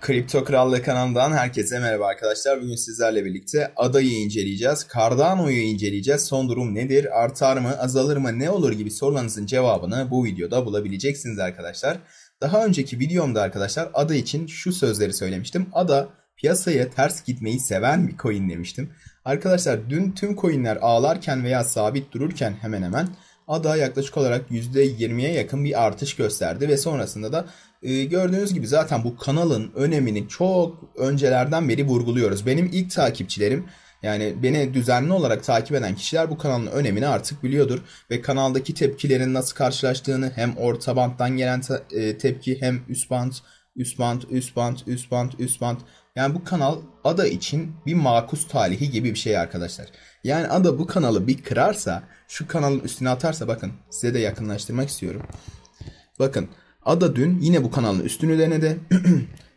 Kripto Krallığı kanalından herkese merhaba arkadaşlar. Bugün sizlerle birlikte adayı inceleyeceğiz. Cardano'yu inceleyeceğiz. Son durum nedir? Artar mı? Azalır mı? Ne olur gibi sorularınızın cevabını bu videoda bulabileceksiniz arkadaşlar. Daha önceki videomda arkadaşlar ada için şu sözleri söylemiştim. Ada piyasaya ters gitmeyi seven bir coin demiştim. Arkadaşlar dün tüm coinler ağlarken veya sabit dururken hemen hemen ADA yaklaşık olarak %20'ye yakın bir artış gösterdi ve sonrasında da e, gördüğünüz gibi zaten bu kanalın önemini çok öncelerden beri vurguluyoruz. Benim ilk takipçilerim yani beni düzenli olarak takip eden kişiler bu kanalın önemini artık biliyordur ve kanaldaki tepkilerin nasıl karşılaştığını hem orta banttan gelen e, tepki hem üst bant Üst bant, üst bant, üst bant, üst bant. Yani bu kanal ada için bir makus talihi gibi bir şey arkadaşlar. Yani ada bu kanalı bir kırarsa, şu kanalın üstüne atarsa bakın size de yakınlaştırmak istiyorum. Bakın ada dün yine bu kanalın üstünü denedi.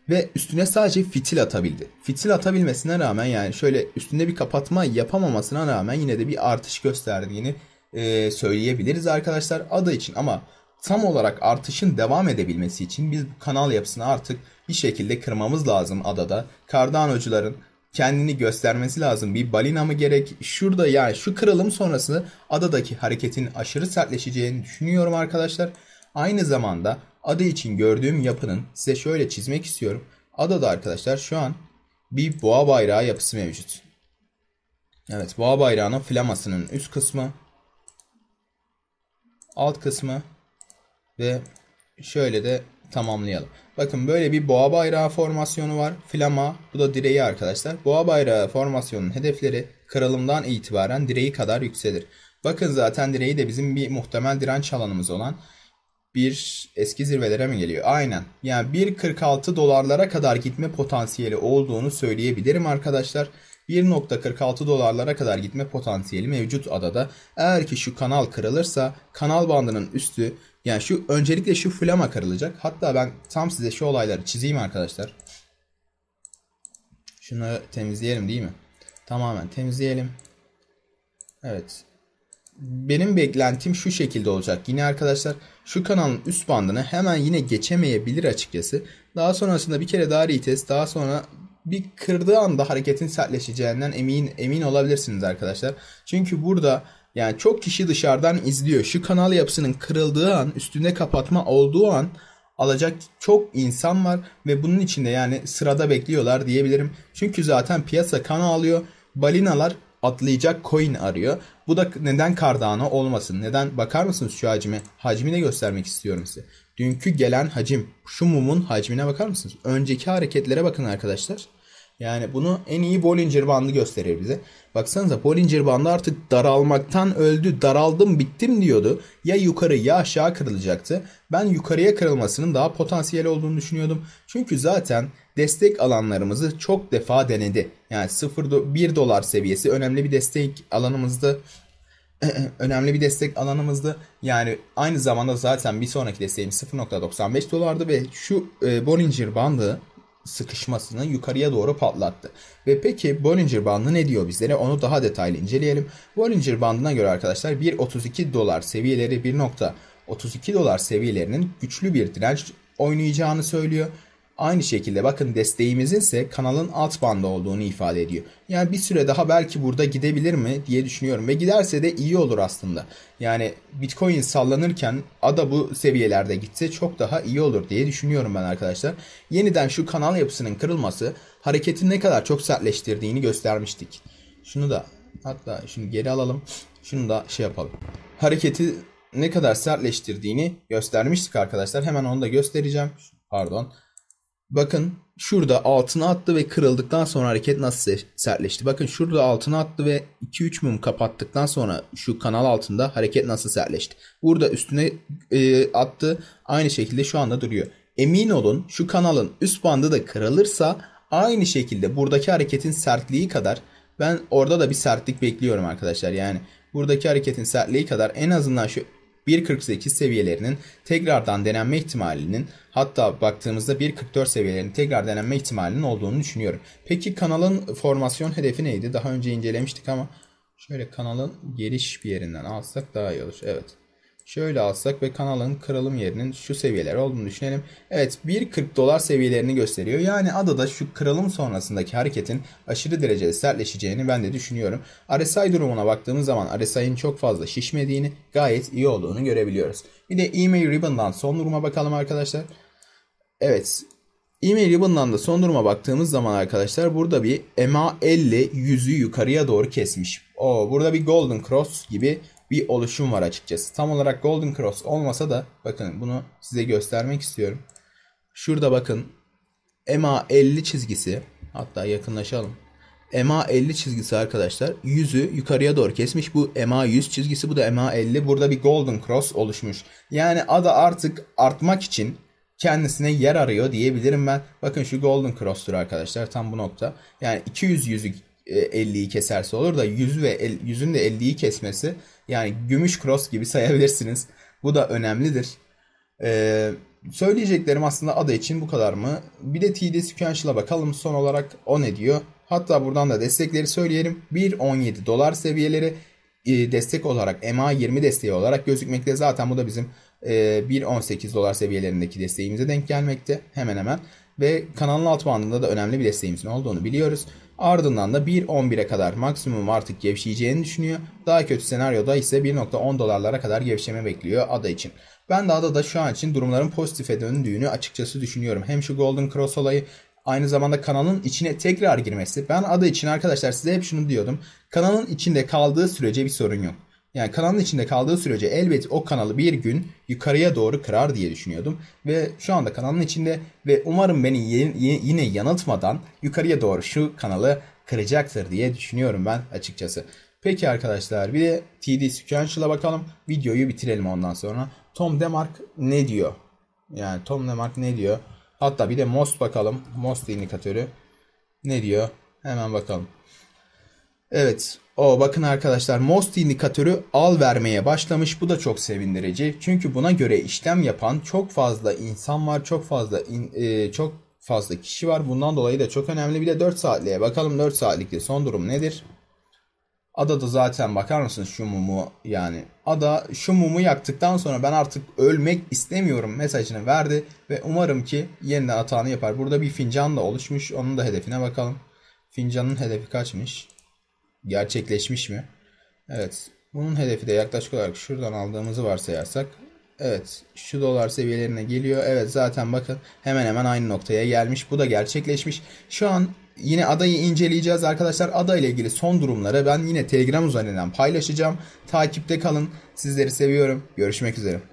ve üstüne sadece fitil atabildi. Fitil atabilmesine rağmen yani şöyle üstünde bir kapatma yapamamasına rağmen yine de bir artış gösterdiğini e, söyleyebiliriz arkadaşlar ada için ama tam olarak artışın devam edebilmesi için biz bu kanal yapısını artık bir şekilde kırmamız lazım adada. Kardanocuların kendini göstermesi lazım. Bir balina mı gerek? Şurada yani şu kırılım sonrası adadaki hareketin aşırı sertleşeceğini düşünüyorum arkadaşlar. Aynı zamanda ada için gördüğüm yapının size şöyle çizmek istiyorum. Adada arkadaşlar şu an bir boğa bayrağı yapısı mevcut. Evet boğa bayrağının flamasının üst kısmı alt kısmı ve şöyle de tamamlayalım. Bakın böyle bir boğa bayrağı formasyonu var. Flama bu da direği arkadaşlar. Boğa bayrağı formasyonunun hedefleri kırılımdan itibaren direği kadar yükselir. Bakın zaten direği de bizim bir muhtemel direnç alanımız olan bir eski zirvelere mi geliyor? Aynen. Yani 1.46 dolarlara kadar gitme potansiyeli olduğunu söyleyebilirim arkadaşlar. 1.46 dolarlara kadar gitme potansiyeli mevcut adada. Eğer ki şu kanal kırılırsa kanal bandının üstü yani şu öncelikle şu flama karılacak. Hatta ben tam size şu olayları çizeyim arkadaşlar. Şunu temizleyelim değil mi? Tamamen temizleyelim. Evet. Benim beklentim şu şekilde olacak. Yine arkadaşlar şu kanalın üst bandını hemen yine geçemeyebilir açıkçası. Daha sonrasında bir kere daha retest. Daha sonra bir kırdığı anda hareketin sertleşeceğinden emin emin olabilirsiniz arkadaşlar. Çünkü burada yani çok kişi dışarıdan izliyor. Şu kanal yapısının kırıldığı an, üstüne kapatma olduğu an alacak çok insan var ve bunun içinde yani sırada bekliyorlar diyebilirim. Çünkü zaten piyasa kan alıyor. Balinalar atlayacak coin arıyor. Bu da neden Cardano olmasın? Neden bakar mısınız şu hacime? Hacmini göstermek istiyorum size. Dünkü gelen hacim, şu mumun hacmine bakar mısınız? Önceki hareketlere bakın arkadaşlar. Yani bunu en iyi Bollinger bandı gösterir bize. Baksanıza Bollinger bandı artık daralmaktan öldü, daraldım, bittim diyordu. Ya yukarı ya aşağı kırılacaktı. Ben yukarıya kırılmasının daha potansiyel olduğunu düşünüyordum. Çünkü zaten destek alanlarımızı çok defa denedi. Yani 0 1 dolar seviyesi önemli bir destek alanımızdı önemli bir destek alanımızdı. Yani aynı zamanda zaten bir sonraki desteğim 0.95 dolardı ve şu e, Bollinger bandı sıkışmasını yukarıya doğru patlattı. Ve peki Bollinger bandı ne diyor bizlere? Onu daha detaylı inceleyelim. Bollinger bandına göre arkadaşlar 1.32 dolar seviyeleri 1.32 dolar seviyelerinin güçlü bir direnç oynayacağını söylüyor. Aynı şekilde bakın desteğimizin ise kanalın alt bandı olduğunu ifade ediyor. Yani bir süre daha belki burada gidebilir mi diye düşünüyorum ve giderse de iyi olur aslında. Yani Bitcoin sallanırken ada bu seviyelerde gitse çok daha iyi olur diye düşünüyorum ben arkadaşlar. Yeniden şu kanal yapısının kırılması hareketin ne kadar çok sertleştirdiğini göstermiştik. Şunu da hatta şunu geri alalım. Şunu da şey yapalım. Hareketi ne kadar sertleştirdiğini göstermiştik arkadaşlar. Hemen onu da göstereceğim. Pardon. Bakın şurada altına attı ve kırıldıktan sonra hareket nasıl sertleşti. Bakın şurada altına attı ve 2-3 mum kapattıktan sonra şu kanal altında hareket nasıl sertleşti. Burada üstüne e, attı aynı şekilde şu anda duruyor. Emin olun şu kanalın üst bandı da kırılırsa aynı şekilde buradaki hareketin sertliği kadar ben orada da bir sertlik bekliyorum arkadaşlar. Yani buradaki hareketin sertliği kadar en azından şu 1.48 seviyelerinin tekrardan denenme ihtimalinin hatta baktığımızda 1.44 seviyelerinin tekrar denenme ihtimalinin olduğunu düşünüyorum. Peki kanalın formasyon hedefi neydi? Daha önce incelemiştik ama şöyle kanalın geliş bir yerinden alsak daha iyi olur. Evet. Şöyle alsak ve kanalın kırılım yerinin şu seviyeler olduğunu düşünelim. Evet 1.40 dolar seviyelerini gösteriyor. Yani adada şu kırılım sonrasındaki hareketin aşırı derecede sertleşeceğini ben de düşünüyorum. RSI durumuna baktığımız zaman RSI'nin çok fazla şişmediğini gayet iyi olduğunu görebiliyoruz. Bir de EMA Ribbon'dan son duruma bakalım arkadaşlar. Evet EMA mail ribbon'dan da son duruma baktığımız zaman arkadaşlar burada bir MA50 yüzü yukarıya doğru kesmiş. Oo, burada bir Golden Cross gibi bir oluşum var açıkçası. Tam olarak Golden Cross olmasa da bakın bunu size göstermek istiyorum. Şurada bakın MA 50 çizgisi hatta yakınlaşalım. MA 50 çizgisi arkadaşlar yüzü yukarıya doğru kesmiş. Bu MA 100 çizgisi bu da MA 50. Burada bir Golden Cross oluşmuş. Yani ada artık artmak için kendisine yer arıyor diyebilirim ben. Bakın şu Golden Cross'tur arkadaşlar tam bu nokta. Yani 200 yüzü 50'yi e, keserse olur da 100 ve 50, 100'ün de 50'yi kesmesi yani gümüş cross gibi sayabilirsiniz. Bu da önemlidir. Ee, söyleyeceklerim aslında ada için bu kadar mı? Bir de TD Sequential'a bakalım son olarak o ne diyor? Hatta buradan da destekleri söyleyelim. 1.17 dolar seviyeleri e, destek olarak MA20 desteği olarak gözükmekte. Zaten bu da bizim 1.18 e, dolar seviyelerindeki desteğimize denk gelmekte hemen hemen ve kanalın alt bandında da önemli bir desteğimizin olduğunu biliyoruz. Ardından da 1.11'e kadar maksimum artık gevşeyeceğini düşünüyor. Daha kötü senaryoda ise 1.10 dolarlara kadar gevşeme bekliyor ada için. Ben de da şu an için durumların pozitife döndüğünü açıkçası düşünüyorum. Hem şu Golden Cross olayı aynı zamanda kanalın içine tekrar girmesi. Ben ada için arkadaşlar size hep şunu diyordum. Kanalın içinde kaldığı sürece bir sorun yok. Yani kanalın içinde kaldığı sürece elbet o kanalı bir gün yukarıya doğru kırar diye düşünüyordum. Ve şu anda kanalın içinde ve umarım beni yine yanıltmadan yukarıya doğru şu kanalı kıracaktır diye düşünüyorum ben açıkçası. Peki arkadaşlar bir de TD Sequential'a bakalım. Videoyu bitirelim ondan sonra. Tom Demark ne diyor? Yani Tom Demark ne diyor? Hatta bir de Most bakalım. Most indikatörü ne diyor? Hemen bakalım. Evet o bakın arkadaşlar most indikatörü al vermeye başlamış. Bu da çok sevindirici. Çünkü buna göre işlem yapan çok fazla insan var. Çok fazla in, e, çok fazla kişi var. Bundan dolayı da çok önemli. Bir de 4 saatliğe bakalım. 4 saatlikte son durum nedir? Adada zaten bakar mısınız şu mumu yani ada şu mumu yaktıktan sonra ben artık ölmek istemiyorum mesajını verdi ve umarım ki yeniden atağını yapar. Burada bir fincan da oluşmuş onun da hedefine bakalım. Fincanın hedefi kaçmış? gerçekleşmiş mi? Evet. Bunun hedefi de yaklaşık olarak şuradan aldığımızı varsayarsak Evet şu dolar seviyelerine geliyor. Evet zaten bakın hemen hemen aynı noktaya gelmiş. Bu da gerçekleşmiş. Şu an yine adayı inceleyeceğiz arkadaşlar. Ada ile ilgili son durumları ben yine Telegram üzerinden paylaşacağım. Takipte kalın. Sizleri seviyorum. Görüşmek üzere.